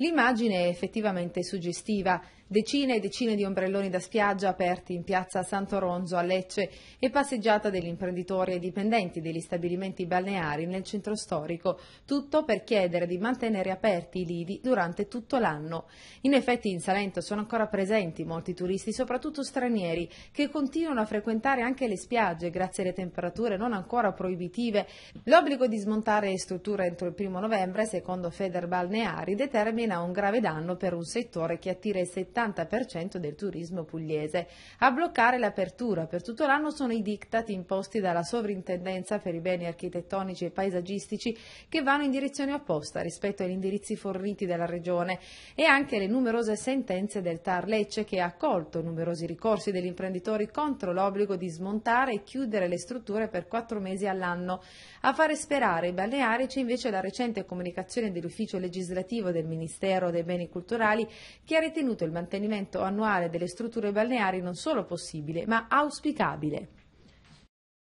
L'immagine è effettivamente suggestiva. Decine e decine di ombrelloni da spiaggia aperti in piazza Santo Ronzo a Lecce e passeggiata degli imprenditori e dipendenti degli stabilimenti balneari nel centro storico. Tutto per chiedere di mantenere aperti i lidi durante tutto l'anno. In effetti in Salento sono ancora presenti molti turisti, soprattutto stranieri, che continuano a frequentare anche le spiagge grazie alle temperature non ancora proibitive. L'obbligo di smontare strutture entro il primo novembre, secondo Feder Balneari, determina scatena un grave danno per un settore che attira il 70% del turismo pugliese. A bloccare l'apertura per tutto l'anno sono i diktat imposti dalla Sovrintendenza per i beni architettonici e paesaggistici che vanno in direzione opposta rispetto agli indirizzi forniti dalla Regione e anche le numerose sentenze del TAR Lecce che ha accolto numerosi ricorsi degli imprenditori contro l'obbligo di smontare e chiudere le strutture per quattro mesi all'anno. A fare sperare i balneari c'è invece la recente comunicazione dell'ufficio legislativo del Ministero Ministero dei Beni Culturali che ha ritenuto il mantenimento annuale delle strutture balneari non solo possibile, ma auspicabile.